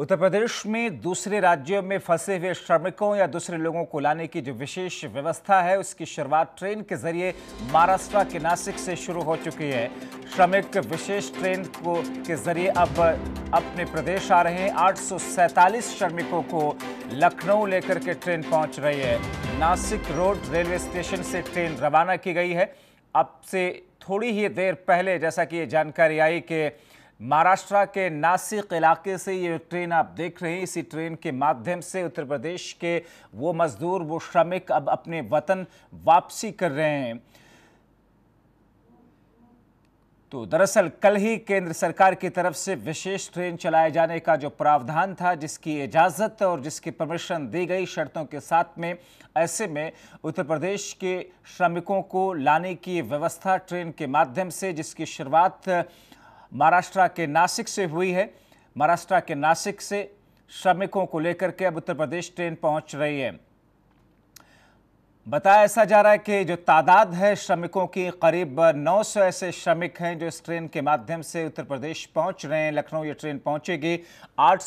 उत्तर प्रदेश में दूसरे राज्यों में फंसे हुए श्रमिकों या दूसरे लोगों को लाने की जो विशेष व्यवस्था है उसकी शुरुआत ट्रेन के जरिए महाराष्ट्र के नासिक से शुरू हो चुकी है श्रमिक विशेष ट्रेन को के जरिए अब अपने प्रदेश आ रहे हैं आठ श्रमिकों को लखनऊ लेकर के ट्रेन पहुंच रही है नासिक रोड रेलवे स्टेशन से ट्रेन रवाना की गई है अब से थोड़ी ही देर पहले जैसा कि ये जानकारी आई कि महाराष्ट्र के नासिक इलाके से ये ट्रेन आप देख रहे हैं इसी ट्रेन के माध्यम से उत्तर प्रदेश के वो मज़दूर वो श्रमिक अब अपने वतन वापसी कर रहे हैं तो दरअसल कल ही केंद्र सरकार की तरफ से विशेष ट्रेन चलाए जाने का जो प्रावधान था जिसकी इजाज़त और जिसकी परमिशन दी गई शर्तों के साथ में ऐसे में उत्तर प्रदेश के श्रमिकों को लाने की व्यवस्था ट्रेन के माध्यम से जिसकी शुरुआत महाराष्ट्र के नासिक से हुई है महाराष्ट्र के नासिक से श्रमिकों को लेकर के अब उत्तर प्रदेश ट्रेन पहुंच रही है बताया ऐसा जा रहा है कि जो तादाद है श्रमिकों की करीब 900 ऐसे श्रमिक हैं जो इस ट्रेन के माध्यम से उत्तर प्रदेश पहुंच रहे हैं लखनऊ ये ट्रेन पहुंचेगी आठ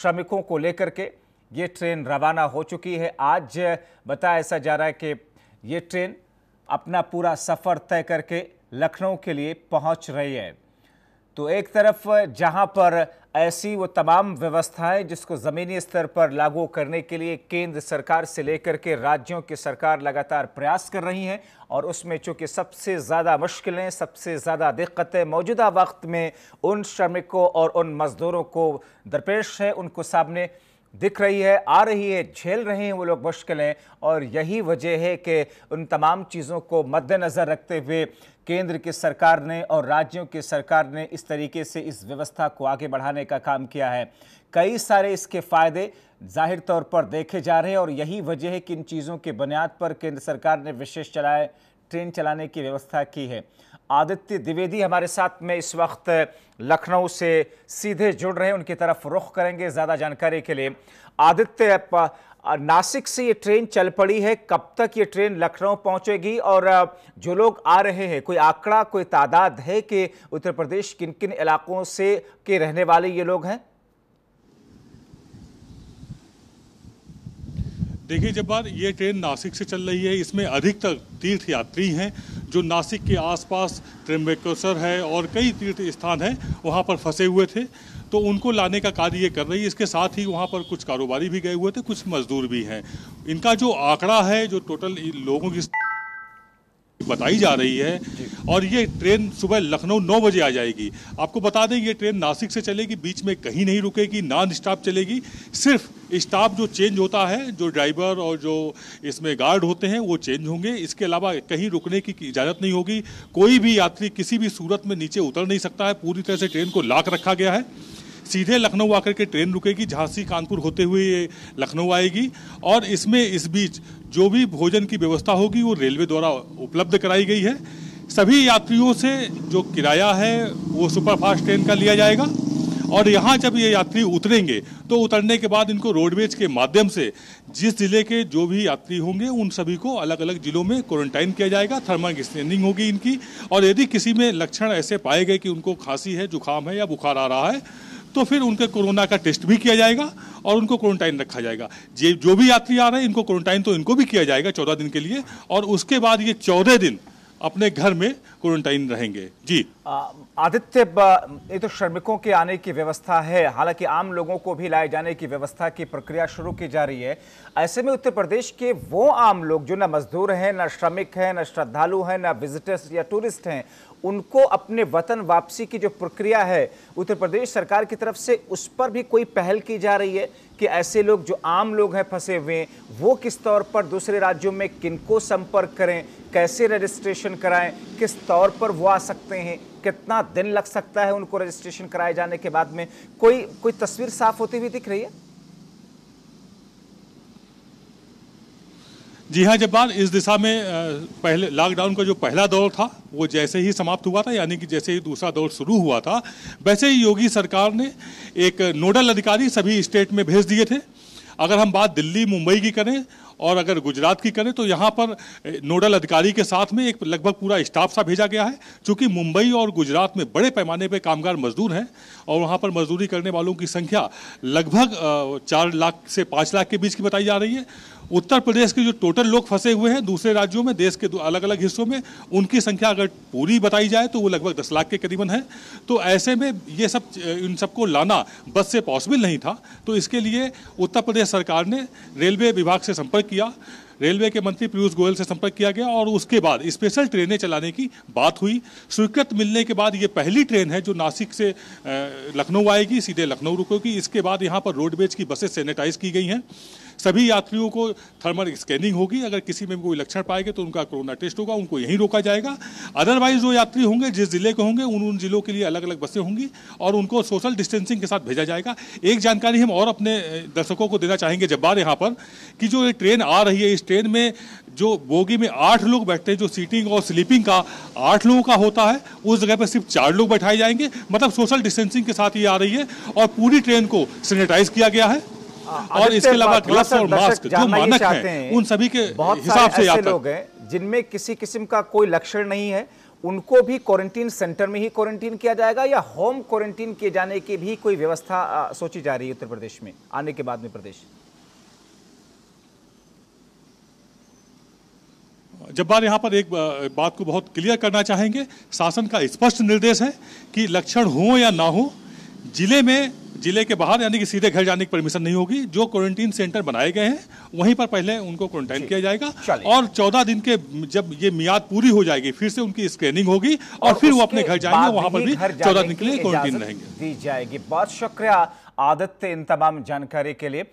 श्रमिकों को लेकर के ये ट्रेन रवाना हो चुकी है आज बताया ऐसा जा रहा है कि ये ट्रेन अपना पूरा सफ़र तय करके लखनऊ के लिए पहुंच रही है तो एक तरफ जहां पर ऐसी वो तमाम व्यवस्थाएं जिसको ज़मीनी स्तर पर लागू करने के लिए केंद्र सरकार से लेकर के राज्यों की सरकार लगातार प्रयास कर रही हैं और उसमें चूंकि सबसे ज़्यादा मुश्किलें सबसे ज़्यादा दिक्कतें मौजूदा वक्त में उन श्रमिकों और उन मज़दूरों को दरपेश है उनको सामने दिख रही है आ रही है झेल रहे हैं वो लोग मुश्किलें और यही वजह है कि उन तमाम चीज़ों को मद्देनज़र रखते हुए केंद्र की सरकार ने और राज्यों की सरकार ने इस तरीके से इस व्यवस्था को आगे बढ़ाने का काम किया है कई सारे इसके फ़ायदे जाहिर तौर पर देखे जा रहे हैं और यही वजह है कि इन चीज़ों के बुनियाद पर केंद्र सरकार ने विशेष चलाए ट्रेन चलाने की व्यवस्था की है आदित्य द्विवेदी हमारे साथ में इस वक्त लखनऊ से सीधे जुड़ रहे हैं उनकी तरफ रुख करेंगे ज़्यादा जानकारी के लिए आदित्य नासिक से ये ट्रेन चल पड़ी है कब तक ये ट्रेन लखनऊ पहुंचेगी और जो लोग आ रहे हैं कोई आंकड़ा कोई तादाद है कि उत्तर प्रदेश किन किन इलाकों से के रहने वाले ये लोग हैं देखिए जब बात ये ट्रेन नासिक से चल रही है इसमें अधिकतर तीर्थ यात्री हैं जो नासिक के आसपास त्र्यंबकेश्वर है और कई तीर्थ स्थान हैं वहाँ पर फंसे हुए थे तो उनको लाने का कार्य ये कर रही है इसके साथ ही वहाँ पर कुछ कारोबारी भी गए हुए थे कुछ मजदूर भी हैं इनका जो आंकड़ा है जो टोटल लोगों की बताई जा रही है और ये ट्रेन सुबह लखनऊ नौ बजे आ जाएगी आपको बता दें ये ट्रेन नासिक से चलेगी बीच में कहीं नहीं रुकेगी नॉन स्टाफ चलेगी सिर्फ स्टाफ जो चेंज होता है जो ड्राइवर और जो इसमें गार्ड होते हैं वो चेंज होंगे इसके अलावा कहीं रुकने की इजाज़त नहीं होगी कोई भी यात्री किसी भी सूरत में नीचे उतर नहीं सकता है पूरी तरह से ट्रेन को लाक रखा गया है सीधे लखनऊ आकर के ट्रेन रुकेगी झांसी कानपुर होते हुए ये लखनऊ आएगी और इसमें इस बीच जो भी भोजन की व्यवस्था होगी वो रेलवे द्वारा उपलब्ध कराई गई है सभी यात्रियों से जो किराया है वो सुपरफास्ट ट्रेन का लिया जाएगा और यहाँ जब ये यात्री उतरेंगे तो उतरने के बाद इनको रोडवेज के माध्यम से जिस जिले के जो भी यात्री होंगे उन सभी को अलग अलग जिलों में क्वारंटाइन किया जाएगा थर्मल स्क्रीनिंग होगी इनकी और यदि किसी में लक्षण ऐसे पाए गए कि उनको खांसी है जुकाम है या बुखार आ रहा है तो फिर उनके कोरोना का टेस्ट भी किया जाएगा और उनको क्वारंटाइन रखा जाएगा जे जो भी यात्री आ रहे हैं इनको क्वारंटाइन तो इनको भी किया जाएगा चौदह दिन के लिए और उसके बाद ये चौदह दिन अपने घर में क्वारंटाइन रहेंगे जी आदित्य ये तो श्रमिकों के आने की व्यवस्था है हालांकि आम लोगों को भी लाए जाने की व्यवस्था की प्रक्रिया शुरू की जा रही है ऐसे में उत्तर प्रदेश के वो आम लोग जो ना मजदूर हैं ना श्रमिक हैं ना श्रद्धालु हैं ना विजिटर्स या टूरिस्ट हैं उनको अपने वतन वापसी की जो प्रक्रिया है उत्तर प्रदेश सरकार की तरफ से उस पर भी कोई पहल की जा रही है कि ऐसे लोग जो आम लोग हैं फंसे हुए वो किस तौर पर दूसरे राज्यों में किनको संपर्क करें कैसे रजिस्ट्रेशन कराएं किस तौर पर वो आ सकते हैं कितना दिन लग सकता है उनको रजिस्ट्रेशन कराए जाने के बाद में कोई कोई तस्वीर साफ होती हुई दिख रही है जी हाँ जब बात इस दिशा में पहले लॉकडाउन का जो पहला दौर था वो जैसे ही समाप्त हुआ था यानी कि जैसे ही दूसरा दौर शुरू हुआ था वैसे ही योगी सरकार ने एक नोडल अधिकारी सभी स्टेट में भेज दिए थे अगर हम बात दिल्ली मुंबई की करें और अगर गुजरात की करें तो यहाँ पर नोडल अधिकारी के साथ में एक लगभग पूरा स्टाफ सा भेजा गया है चूँकि मुंबई और गुजरात में बड़े पैमाने पर कामगार मजदूर हैं और वहाँ पर मजदूरी करने वालों की संख्या लगभग चार लाख से पाँच लाख के बीच की बताई जा रही है उत्तर प्रदेश के जो टोटल लोग फंसे हुए हैं दूसरे राज्यों में देश के अलग अलग हिस्सों में उनकी संख्या अगर पूरी बताई जाए तो वो लगभग दस लाख के करीबन है तो ऐसे में ये सब इन सबको लाना बस से पॉसिबल नहीं था तो इसके लिए उत्तर प्रदेश सरकार ने रेलवे विभाग से संपर्क किया रेलवे के मंत्री पीयूष गोयल से संपर्क किया गया और उसके बाद स्पेशल ट्रेनें चलाने की बात हुई स्वीकृत मिलने के बाद ये पहली ट्रेन है जो नासिक से लखनऊ आएगी सीधे लखनऊ रुकेगी इसके बाद यहाँ पर रोडवेज की बसें सैनिटाइज की गई हैं सभी यात्रियों को थर्मल स्कैनिंग होगी अगर किसी में कोई लक्षण पाएंगे तो उनका कोरोना टेस्ट होगा उनको यहीं रोका जाएगा अदरवाइज जो यात्री होंगे जिस जिले के होंगे उन उन जिलों के लिए अलग अलग बसें होंगी और उनको सोशल डिस्टेंसिंग के साथ भेजा जाएगा एक जानकारी हम और अपने दर्शकों को देना चाहेंगे जब बार यहाँ पर कि जो ये ट्रेन आ रही है इस ट्रेन में जो बोगी में आठ लोग बैठते हैं जो सीटिंग और स्लीपिंग का आठ लोगों का होता है उस जगह पर सिर्फ चार लोग बैठाए जाएंगे मतलब सोशल डिस्टेंसिंग के साथ ये आ रही है और पूरी ट्रेन को सैनिटाइज किया गया है और इसके अलावा ग्लव्स और मास्क जो मानक हैं उन सभी के हिसाब से ऐसे लोग हैं जिनमें किसी किस्म का कोई लक्षण नहीं है उनको भी क्वारंटीन सेंटर में ही क्वारंटीन किया जाएगा या होम क्वारंटीन किए जाने की भी कोई व्यवस्था सोची जा रही है उत्तर प्रदेश में आने के बाद में प्रदेश जब्बार यहाँ पर एक बात को बहुत क्लियर करना चाहेंगे शासन का स्पष्ट निर्देश है कि लक्षण हो या ना हो जिले में जिले के बाहर यानी कि सीधे घर जाने की परमिशन नहीं होगी जो क्वारंटीन सेंटर बनाए गए हैं वहीं पर पहले उनको क्वारंटाइन किया जाएगा और चौदह दिन के जब ये मियाद पूरी हो जाएगी फिर से उनकी स्क्रीनिंग होगी और, और फिर वो अपने घर जाएंगे वहां पर भी चौदह दिन के लिए क्वारंटीन रहेंगे दी जाएगी बहुत शुक्रिया आदित्य इन तमाम जानकारी के लिए